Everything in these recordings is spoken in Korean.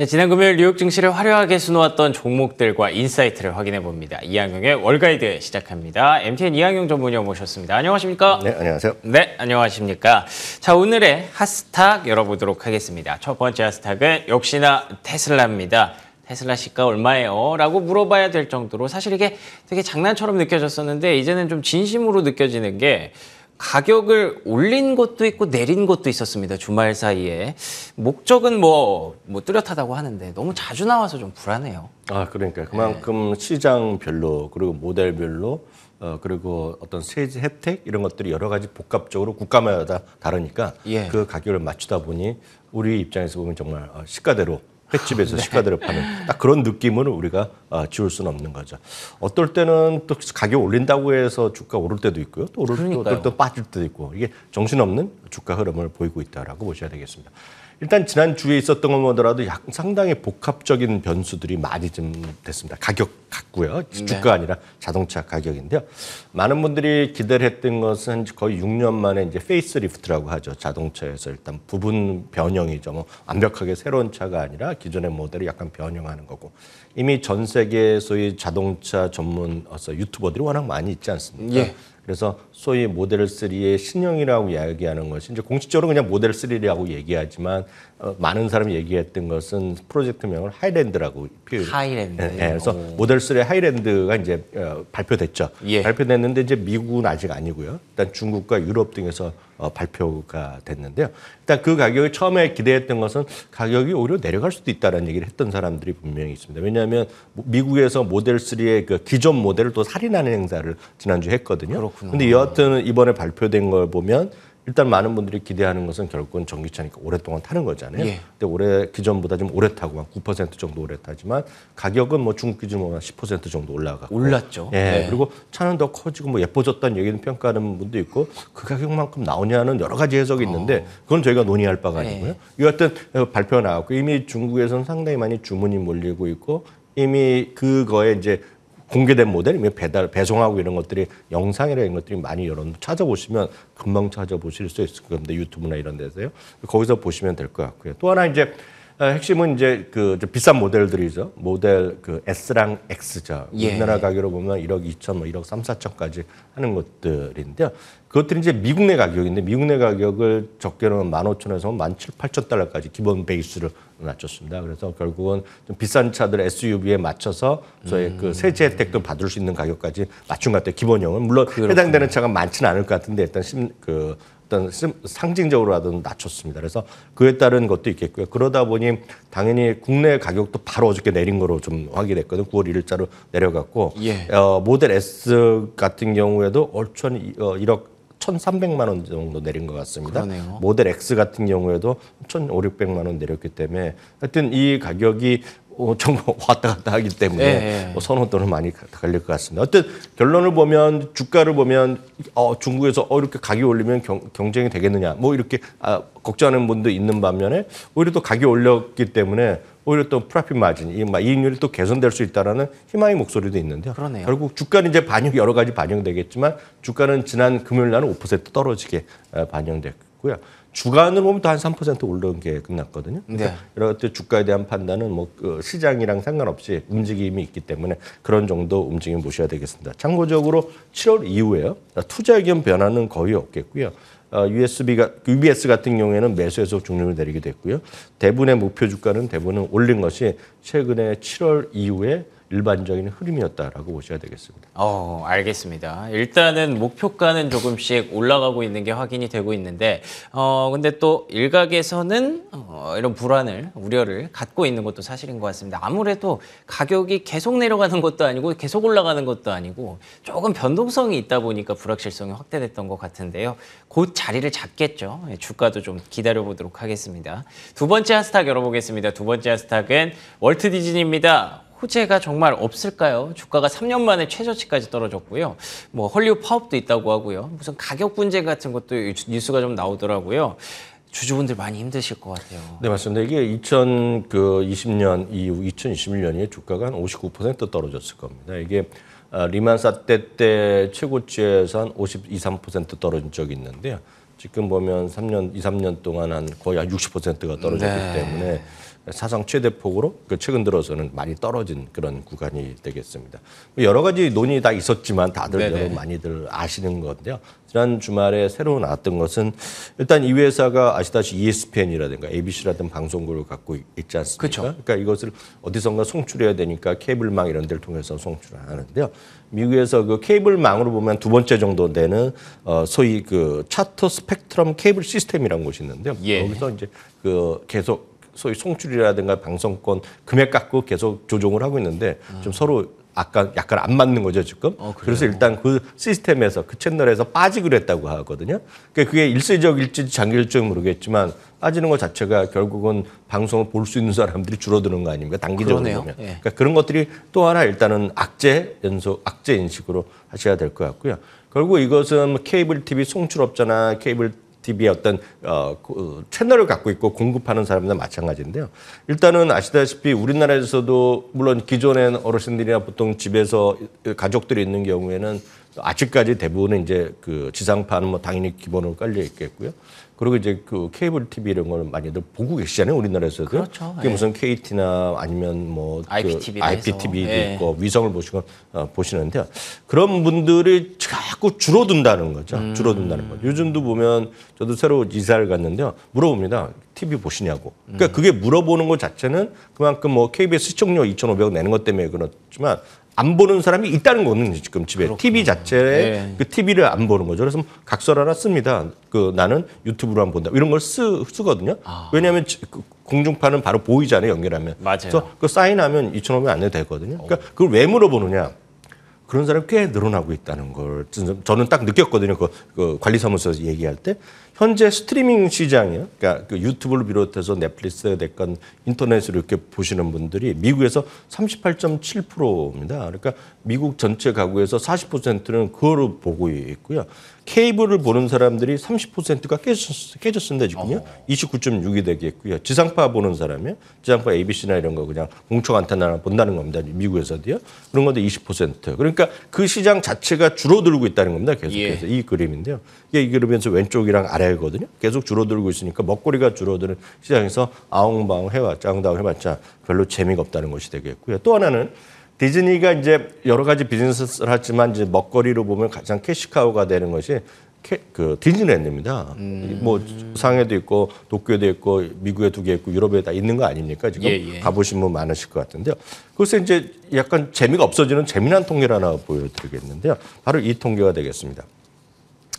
네, 지난 금요일 뉴욕 증시를 화려하게 수놓았던 종목들과 인사이트를 확인해 봅니다. 이항용의 월가이드 시작합니다. MTN 이항용 전문위원 모셨습니다. 안녕하십니까? 네, 안녕하세요. 네, 안녕하십니까? 자, 오늘의 핫스탁 열어보도록 하겠습니다. 첫 번째 핫스탁은 역시나 테슬라입니다. 테슬라 시가 얼마예요? 라고 물어봐야 될 정도로 사실 이게 되게 장난처럼 느껴졌었는데 이제는 좀 진심으로 느껴지는 게 가격을 올린 것도 있고 내린 것도 있었습니다. 주말 사이에. 목적은 뭐, 뭐 뚜렷하다고 하는데 너무 자주 나와서 좀 불안해요. 아, 그러니까 그만큼 네. 시장별로 그리고 모델별로 어, 그리고 어떤 세제 혜택 이런 것들이 여러 가지 복합적으로 국가마다 다르니까 예. 그 가격을 맞추다 보니 우리 입장에서 보면 정말 어, 시가대로 횟집에서 네. 식가들을 파는 딱 그런 느낌은 우리가 어, 지울 수는 없는 거죠. 어떨 때는 또 가격 올린다고 해서 주가 오를 때도 있고요. 또 오를 때, 어떨 때 빠질 때도 있고 이게 정신없는 주가 흐름을 보이고 있다라고 보셔야 되겠습니다. 일단 지난 주에 있었던 것만 뭐더라도 약 상당히 복합적인 변수들이 많이 좀 됐습니다. 가격 같고요. 네. 주가 네. 아니라 자동차 가격인데요. 많은 분들이 기대를 했던 것은 거의 6년 만에 이제 페이스 리프트라고 하죠. 자동차에서 일단 부분 변형이죠. 뭐 완벽하게 새로운 차가 아니라 기존의 모델을 약간 변형하는 거고. 이미 전 세계 소위 자동차 전문 유튜버들이 워낙 많이 있지 않습니까? 예. 그래서 소위 모델 3의 신형이라고 이야기하는 것이 이제 공식적으로 그냥 모델 3라고 얘기하지만 어, 많은 사람이 얘기했던 것은 프로젝트명을 하이랜드라고 표현. 하이랜드. 네. 그래서 오. 모델 3의 하이랜드가 이제 어, 발표됐죠. 예. 발표됐는데 이제 미국은 아직 아니고요. 일단 중국과 유럽 등에서 어, 발표가 됐는데요. 일단 그 가격이 처음에 기대했던 것은 가격이 오히려 내려갈 수도 있다라는 얘기를 했던 사람들이 분명히 있습니다. 왜냐하면 뭐 미국에서 모델 3의 그 기존 모델을 또 살인하는 행사를 지난주 에 했거든요. 그렇요 근데 여하튼 이번에 발표된 걸 보면 일단 많은 분들이 기대하는 것은 결국은 전기차니까 오랫동안 타는 거잖아요. 예. 근데 올해 기존보다 좀 오래 타고 한9% 정도 오래 타지만 가격은 뭐 중국 기준으로 한 10% 정도 올라가. 올랐죠. 예. 네. 그리고 차는 더 커지고 뭐 예뻐졌다는 얘기는 평가하는 분도 있고 그 가격만큼 나오냐는 여러 가지 해석이 있는데 어. 그건 저희가 논의할 바가 예. 아니고요. 네. 여하튼 어, 발표 가 나왔고 이미 중국에서는 상당히 많이 주문이 몰리고 있고 이미 그거에 이제 공개된 모델이면 배달 배송하고 이런 것들이 영상이나 이런 것들이 많이 여러분 찾아보시면 금방 찾아보실 수 있을 겁니다. 유튜브나 이런 데서요. 거기서 보시면 될 것 같고요. 또 하나 이제 아, 핵심은 이제 그 비싼 모델들이죠. 모델 그 S랑 X죠. 예. 우리나라 가격으로 보면 1억 2천, 뭐 1억 3, 4천까지 하는 것들인데요. 그것들이 이제 미국 내 가격인데 미국 내 가격을 적게는 15,000에서 17, 8천 달러까지 기본 베이스를 낮췄습니다. 그래서 결국은 좀 비싼 차들 SUV에 맞춰서 저희 그 음. 그 세제 혜택도 받을 수 있는 가격까지 맞춘 것 같아요. 기본형은 물론 그렇구나. 해당되는 차가 많지는 않을 것 같은데 일단 심, 그 어떤 상징적으로라도 낮췄습니다. 그래서 그에 따른 것도 있겠고요. 그러다 보니 당연히 국내 가격도 바로 어저께 내린 거로 좀 확인했거든. 요 9월 1일자로 내려갔고 예. 어, 모델 S 같은 경우에도 얼추한 1억 어, 1,300만 원 정도 내린 것 같습니다. 그러네요. 모델 X 같은 경우에도 1,500만 원 내렸기 때문에 하여튼 이 가격이 어, 정말 왔다 갔다 하기 때문에 예, 예. 뭐 선호도는 많이 갈릴 것 같습니다. 어쨌 결론을 보면 주가를 보면 어, 중국에서 어, 이렇게 가격이 올리면 경, 쟁이 되겠느냐 뭐 이렇게 아, 걱정하는 분도 있는 반면에 오히려 또 가격이 올렸기 때문에 오히려 또 프라핏 마진, 이 이익률이 또 개선될 수 있다라는 희망의 목소리도 있는데요. 그러네요. 결국 주가는 이제 반영 여러 가지 반영되겠지만 주가는 지난 금요일 날은 5% 떨어지게 어, 반영됐고요. 주간으로 보면 또 한3% 오른 게 끝났거든요. 그러 네. 여러 가지 주가에 대한 판단은 뭐그 시장이랑 상관없이 움직임이 있기 때문에 그런 정도 움직임 보셔야 되겠습니다. 참고적으로 7월 이후에요. 투자 의견 변화는 거의 없겠고요. USB가, 어, UBS 같은 경우에는 매수에서 종료를 내리게 됐고요. 대부분의 목표 주가는 대부분 올린 것이 최근에 7월 이후에 일반적인 흐름이었다라고 보셔야 되겠습니다. 어, 알겠습니다. 일단은 목표가는 조금씩 올라가고 있는 게 확인이 되고 있는데, 어, 근데 또 일각에서는 어, 이런 불안을, 우려를 갖고 있는 것도 사실인 것 같습니다. 아무래도 가격이 계속 내려가는 것도 아니고 계속 올라가는 것도 아니고 조금 변동성이 있다 보니까 불확실성이 확대됐던 것 같은데요. 곧 자리를 잡겠죠. 예, 주가도 좀 기다려보도록 하겠습니다. 두 번째 핫스탁 열어보겠습니다. 두 번째 핫스탁은 월트 디즈니입니다. 호재가 정말 없을까요? 주가가 3년 만에 최저치까지 떨어졌고요. 뭐 헐리우드 파업도 있다고 하고요. 무슨 가격 분쟁 같은 것도 뉴스가 좀 나오더라고요. 주주분들 많이 힘드실 것 같아요. 네, 맞습니다. 이게 2020년 그 이후 2021년에 주가가 한 59% 떨어졌을 겁니다. 이게 아, 리만 사태 때 최고치에서 한 52, 3% 떨어진 적이 있는데요. 지금 보면 3년, 2, 3년 동안 한 거의 한 60%가 떨어졌기 네. 때문에 사상 최대 폭으로 그 최근 들어서는 많이 떨어진 그런 구간이 되겠습니다. 여러 가지 논의 다 있었지만 다들 여러분 많이들 아시는 건데요. 지난 주말에 새로 나왔던 것은 일단 이 회사가 아시다시피 ESPN이라든가 ABC라든 방송국을 갖고 있지 않습니까? 그쵸. 그러니까 이것을 어디선가 송출해야 되니까 케이블망 이런 데를 통해서 송출 하는데요. 미국에서 그 케이블망으로 보면 두 번째 정도 되는 어 소위 그 차트 스펙트럼 케이블 시스템이라는 곳이 있는데요. 예. 여기서 이제 그 계속 소위 송출이라든가 방송권 금액 갖고 계속 조정을 하고 있는데 좀 서로 아까 약간 안 맞는 거죠 지금. 어, 그래서 일단 그 시스템에서 그 채널에서 빠지기로 했다고 하거든요. 그러니까 그게 일시적일지 장기일지 모르겠지만 빠지는 것 자체가 결국은 방송을 볼 수 있는 사람들이 줄어드는 거 아닙니까? 단기적으로 보면. 예. 그러니까 그런 것들이 또 하나 일단은 악재 연속 악재 인식으로 하셔야 될 것 같고요. 결국 이것은 케이블 TV 송출업자나 케이블 TV의 어떤 어, 그 채널을 갖고 있고 공급하는 사람이나 마찬가지인데요. 일단은 아시다시피 우리나라에서도 물론 기존의 어르신들이나 보통 집에서 가족들이 있는 경우에는 아직까지 대부분은 이제 그 지상파는 뭐 당연히 기본으로 깔려 있겠고요. 그리고 이제 그 케이블 TV 이런 거는 많이들 보고 계시잖아요. 우리나라에서도. 그렇죠. 그게 예. 무슨 KT나 아니면 뭐 IPTV 그 IPTV도 해 예. 있고 위성을 보시건 어, 보시는데 요 그런 분들이 자꾸 줄어든다는 거죠. 음. 줄어든다는 거죠. 요즘도 보면 저도 새로 이사를 갔는데요. 물어봅니다. TV 보시냐고. 그러니까 음. 그게 물어보는 것 자체는 그만큼 뭐 KBS 시청료 2,500원 내는 것 때문에 그렇지만 안 보는 사람이 있다는 거는 지금 집에 그렇구나. TV 자체에 네. 그 TV를 안 보는 거죠. 그래서 각설 하나 씁니다. 그 나는 유튜브로만 본다. 이런 걸 쓰, 쓰거든요. 아. 왜냐하면 그 공중파는 바로 보이잖아요. 연결하면. 맞아요. 그래서 그 사인하면 2천 원이 안 내도 되거든요. 그러니까 어. 그걸 왜 물어보느냐. 그런 사람이 꽤 늘어나고 있다는 걸 저는 딱 느꼈거든요. 그, 그 관리사무소에서 얘기할 때. 현재 스트리밍 시장이요. 그러니까 그 유튜브를 비롯해서 넷플릭스 됐건 인터넷으로 이렇게 보시는 분들이 미국에서 38.7%입니다. 그러니까 미국 전체 가구에서 40%는 그거를 보고 있고요. 케이블을 보는 사람들이 30%가 깨졌, 깨졌습니다, 지금요. 29.6이 되겠고요. 지상파 보는 사람이요. 지상파 ABC나 이런 거 그냥 공초 안테나 본다는 겁니다. 미국에서도요. 그런 건데 20%. 그러니까 그 시장 자체가 줄어들고 있다는 겁니다. 계속해서. 예. 이 그림인데요. 이게 이 그러면서 왼쪽이랑 아래 되거든요. 계속 줄어들고 있으니까 먹거리가 줄어드는 시장에서 아웅방 해봤자, 아웅다웅 해봤자 별로 재미가 없다는 것이 되겠고요. 또 하나는 디즈니가 이제 여러 가지 비즈니스를 하지만 이제 먹거리로 보면 가장 캐시카우가 되는 것이 캐, 그 디즈니랜드입니다. 음. 뭐 상해도 있고 도쿄에도 있고 미국에 두 개 있고 유럽에 다 있는 거 아닙니까? 지금 예, 예. 가보신 분 많으실 것 같은데요. 그래서 이제 약간 재미가 없어지는 재미난 통계를 하나 보여드리겠는데요. 바로 이 통계가 되겠습니다.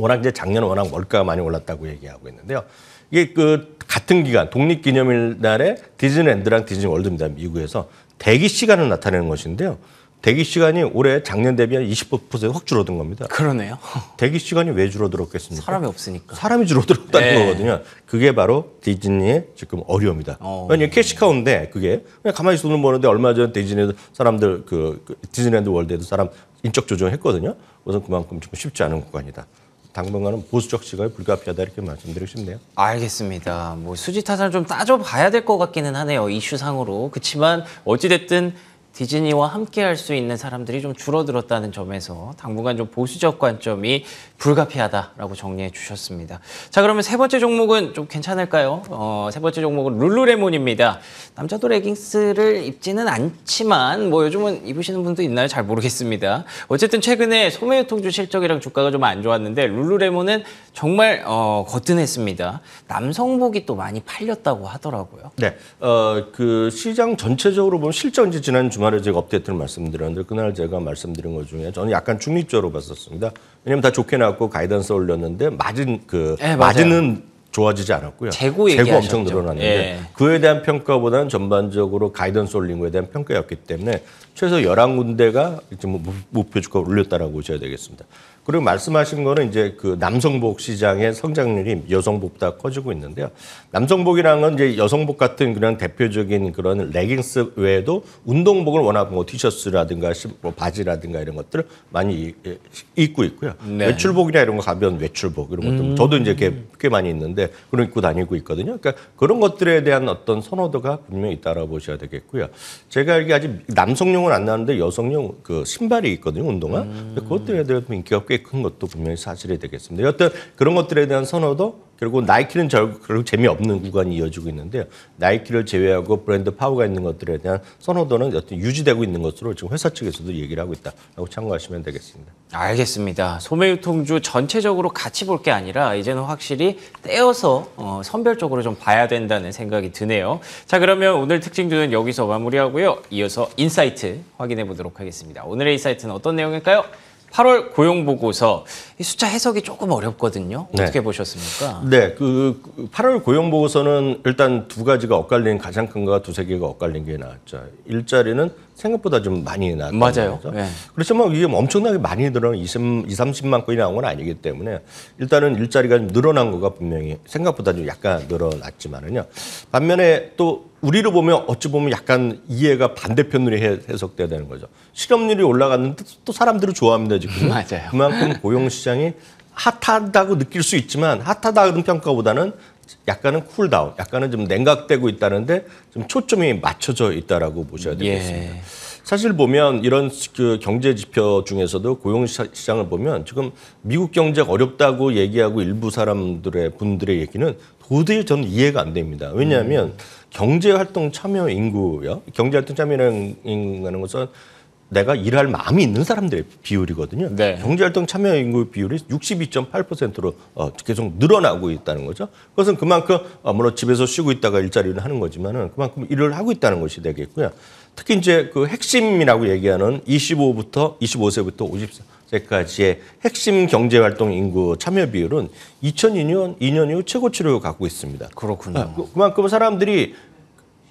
워낙 이제 작년 워낙 월가 많이 올랐다고 얘기하고 있는데요. 이게 그 같은 기간 독립기념일 날에 디즈니랜드랑 디즈니월드입니다. 미국에서 대기 시간을 나타내는 것인데요. 대기 시간이 올해 작년 대비 한 20%확 줄어든 겁니다. 그러네요. 대기 시간이 왜 줄어들었겠습니까? 사람이 없으니까. 사람이 줄어들었다는 네. 거거든요. 그게 바로 디즈니의 지금 어려움이다. 어. 왜냐 캐시카운데 그게 그냥 가만히 있을 버는데 얼마 전 디즈니에도 사람들 그, 그 디즈니랜드 월드에도 사람 인적 조정했거든요. 우선 그만큼 지 쉽지 않은 구간이다. 당분간은 보수적 시각이 불가피하다 이렇게 말씀드리고 싶네요. 알겠습니다. 뭐 수지 타산좀 따져봐야 될 것 같기는 하네요. 이슈상으로. 그렇지만 어찌됐든 디즈니와 함께 할 수 있는 사람들이 좀 줄어들었다는 점에서 당분간 좀 보수적 관점이 불가피하다라고 정리해 주셨습니다. 자, 그러면 세 번째 종목은 좀 괜찮을까요? 어, 세 번째 종목은 룰루레몬입니다. 남자도 레깅스를 입지는 않지만 뭐 요즘은 입으시는 분도 있나요? 잘 모르겠습니다. 어쨌든 최근에 소매유통주 실적이랑 주가가 좀 안 좋았는데 룰루레몬은 정말 어, 거뜬했습니다. 남성복이 또 많이 팔렸다고 하더라고요. 네. 어, 그 시장 전체적으로 보면 실적 이제 지난 주 주말에 제가 업데이트를 말씀드렸는데 그날 제가 말씀드린 것 중에 저는 약간 중립적으로 봤었습니다. 왜냐하면 다 좋게 나왔고 가이던스 올렸는데 마진 그 네, 마진은 좋아지지 않았고요. 재고, 재고 엄청 늘어났는데 예. 그에 대한 평가보다는 전반적으로 가이던스 올린 거에 대한 평가였기 때문에 최소 열한 군데가 지금 목표 주가 올렸다라고 보셔야 되겠습니다. 그리고 말씀하신 거는 이제 그 남성복 시장의 성장률이 여성복보다 커지고 있는데요. 남성복이랑은 이제 여성복 같은 그런 대표적인 그런 레깅스 외에도 운동복을 워낙 뭐 티셔츠라든가 뭐 바지라든가 이런 것들을 많이 입고 있고요. 네. 외출복이나 이런 거 가벼운 외출복 이런 것도 음. 저도 이제 꽤, 많이 있는데 그런 입고 다니고 있거든요. 그러니까 그런 것들에 대한 어떤 선호도가 분명히 있다라고 보셔야 되겠고요. 제가 이게 아직 남성용은 안 나왔는데 여성용 그 신발이 있거든요. 운동화. 음. 그것들에 대해서 인기가 꽤큰 것도 분명히 사실이 되겠습니다. 여튼 그런 것들에 대한 선호도 결국 나이키는 결국 재미없는 구간이 이어지고 있는데요. 나이키를 제외하고 브랜드 파워가 있는 것들에 대한 선호도는 여튼 유지되고 있는 것으로 지금 회사 측에서도 얘기를 하고 있다고 참고하시면 되겠습니다. 알겠습니다. 소매유통주 전체적으로 같이 볼 게 아니라 이제는 확실히 떼어서 어, 선별적으로 좀 봐야 된다는 생각이 드네요. 자 그러면 오늘 특징주는 여기서 마무리하고요. 이어서 인사이트 확인해 보도록 하겠습니다. 오늘의 인사이트는 어떤 내용일까요? 8월 고용 보고서 이 숫자 해석이 조금 어렵거든요. 네. 어떻게 네. 보셨습니까? 네, 그 8월 그 고용 보고서는 일단 두 가지가 엇갈린 가장 큰거가 두세 개가 엇갈린 게 나왔죠. 일자리는 생각보다 좀 많이 나왔죠 맞아요. 네. 그렇지만 뭐 이게 엄청나게 많이 늘어난 20, 20, 30만 건이 나온 건 아니기 때문에 일단은 일자리가 좀 늘어난 거가 분명히 생각보다 좀 약간 늘어났지만은요. 반면에 또 우리로 보면 어찌 보면 약간 이해가 반대편으로 해석돼야 되는 거죠. 실업률이 올라갔는데 또 사람들을 좋아합니다 지금. 맞아요. 그만큼 고용 시장이 핫하다고 느낄 수 있지만 핫하다는 평가보다는 약간은 쿨다운, 약간은 좀 냉각되고 있다는데 좀 초점이 맞춰져 있다라고 보셔야 예. 되겠습니다. 예. 사실 보면 이런 그 경제 지표 중에서도 고용 시장을 보면 지금 미국 경제가 어렵다고 얘기하고 일부 사람들의 분들의 얘기는 도저히 저는 이해가 안 됩니다. 왜냐하면 음. 경제활동 참여 인구요. 경제활동 참여라는 인구 것은 내가 일할 마음이 있는 사람들의 비율이거든요. 네. 경제활동 참여 인구 비율이 62.8%로 어, 계속 늘어나고 있다는 거죠. 그것은 그만큼 어, 물론 집에서 쉬고 있다가 일자리를 하는 거지만은 그만큼 일을 하고 있다는 것이 되겠고요. 특히 이제 그 핵심이라고 얘기하는 25부터 25세부터 50세 2 0까지의 핵심 경제활동 인구 참여 비율은 2002년 2년 이후 최고치를 갖고 있습니다. 그렇군요. 아, 그, 그만큼 사람들이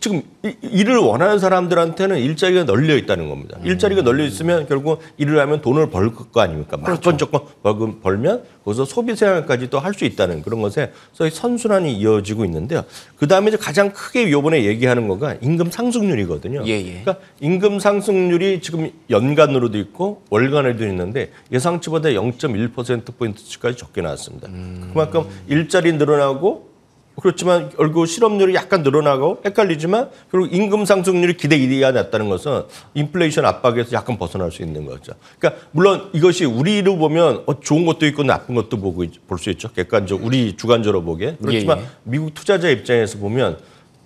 지금 일을 원하는 사람들한테는 일자리가 널려 있다는 겁니다. 음. 일자리가 널려 있으면 결국 일을 하면 돈을 벌거 아닙니까? 그렇죠. 조건 벌금 벌면 거기서 소비 생활까지도 할 수 있다는 그런 것에 서의 선순환이 이어지고 있는데요. 그 다음에 이제 가장 크게 요번에 얘기하는 거가 임금 상승률이거든요. 예, 예. 그러니까 임금 상승률이 지금 연간으로도 있고 월간에도 있는데 예상치보다 0.1% 포인트까지 적게 나왔습니다. 음. 그만큼 일자리 늘어나고 그렇지만 결국 실업률이 약간 늘어나고 헷갈리지만 그리고 임금 상승률이 기대 이하 났다는 것은 인플레이션 압박에서 약간 벗어날 수 있는 거죠. 그러니까 물론 이것이 우리로 보면 어, 좋은 것도 있고 나쁜 것도 보고 볼 수 있죠. 객관적 우리 주관적으로 보게 그렇지만 예, 예. 미국 투자자 입장에서 보면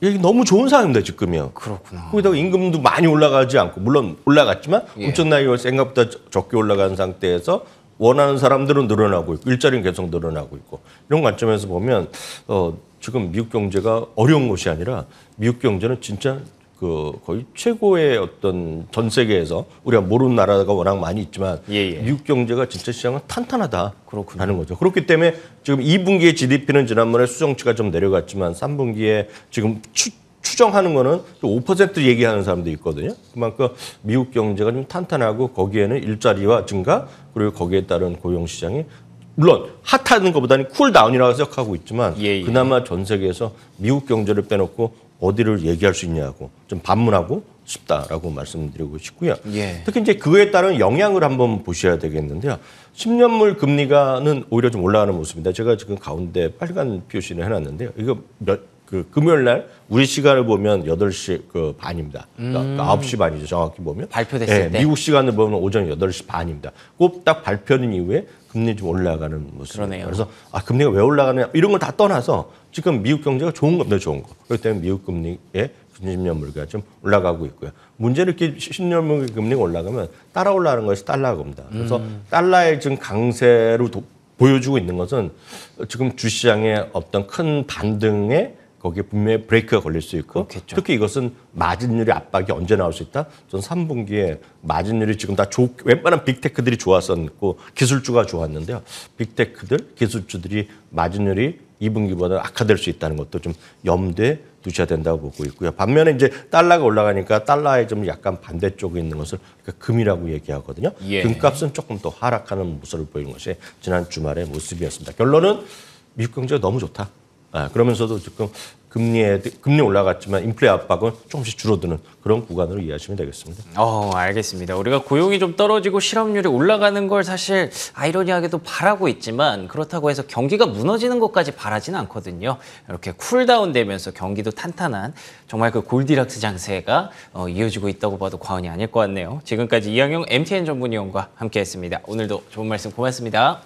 이게 너무 좋은 상황입니다 지금이요. 그렇구나. 거기다가 임금도 많이 올라가지 않고 물론 올라갔지만 예. 엄청나게 생각보다 적게 올라간 상태에서 원하는 사람들은 늘어나고 있고 일자리는 계속 늘어나고 있고 이런 관점에서 보면 어. 지금 미국 경제가 어려운 것이 아니라 미국 경제는 진짜 그 거의 최고의 어떤 전 세계에서 우리가 모르는 나라가 워낙 많이 있지만 예, 예. 미국 경제가 진짜 시장은 탄탄하다 그렇군요. 거죠. 그렇기 때문에 지금 2분기의 GDP는 지난번에 수정치가 좀 내려갔지만 3분기에 지금 추, 추정하는 거는 또5% 얘기하는 사람도 있거든요. 그만큼 미국 경제가 좀 탄탄하고 거기에는 일자리와 증가 그리고 거기에 따른 고용 시장이 물론 핫하는 것보다는 쿨다운이라고 생각하고 있지만 예, 예. 그나마 전 세계에서 미국 경제를 빼놓고 어디를 얘기할 수 있냐고 좀 반문하고 싶다라고 말씀드리고 싶고요. 예. 특히 이제 그에 따른 영향을 한번 보셔야 되겠는데요. 10년물 금리가는 오히려 좀 올라가는 모습입니다. 제가 지금 가운데 빨간 표시를 해놨는데요. 이거 몇그 금요일 날 우리 시간을 보면 8시 그 반입니다. 그러니까 음. 9시 반이죠. 정확히 보면. 발표됐을 예, 때. 미국 시간을 보면 오전 8시 반입니다. 꼭 딱발표된 이후에 금리 좀 올라가는 모습. 그러네요. 그래서 아 금리가 왜 올라가느냐 이런 걸 다 떠나서 지금 미국 경제가 좋은 겁니다. 좋은 거. 그렇기 때문에 미국 금리에 10년 물가 가좀 올라가고 있고요. 문제는 이렇게 10년 물가 금리가 올라가면 따라 올라가는 것이 달러겁니다 그래서 음. 달러의 지금 강세로 도, 보여주고 있는 것은 지금 주시장에 어떤 큰 반등에 거기에 분명히 브레이크가 걸릴 수 있고 그렇겠죠. 특히 이것은 마진율의 압박이 언제 나올 수 있다? 전 3분기에 마진율이 지금 다 좋, 웬만한 빅테크들이 좋았었고 기술주가 좋았는데요. 빅테크들, 기술주들이 마진율이 2분기보다 악화될 수 있다는 것도 좀 염두에 두셔야 된다고 보고 있고요. 반면에 이제 달러가 올라가니까 달러에 좀 약간 반대쪽에 있는 것을 그러니까 금이라고 얘기하거든요. 예. 금값은 조금 더 하락하는 모습을 보이는 것이 지난 주말의 모습이었습니다. 결론은 미국 경제가 너무 좋다. 아, 그러면서도 지금 금리에 금리 올라갔지만 인플레 압박은 조금씩 줄어드는 그런 구간으로 이해하시면 되겠습니다. 어, 알겠습니다. 우리가 고용이 좀 떨어지고 실업률이 올라가는 걸 사실 아이러니하게도 바라고 있지만 그렇다고 해서 경기가 무너지는 것까지 바라지는 않거든요. 이렇게 쿨다운되면서 경기도 탄탄한 정말 그 골디락스 장세가 어, 이어지고 있다고 봐도 과언이 아닐 것 같네요. 지금까지 이양용 MTN 전문위원과 함께했습니다. 오늘도 좋은 말씀 고맙습니다.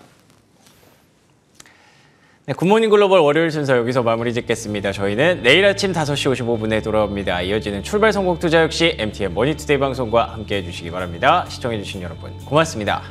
네, 굿모닝 글로벌 월요일 순서 여기서 마무리 짓겠습니다. 저희는 내일 아침 5시 55분에 돌아옵니다. 이어지는 출발 성공 투자 역시 MTN 머니투데이 방송과 함께해 주시기 바랍니다. 시청해 주신 여러분 고맙습니다.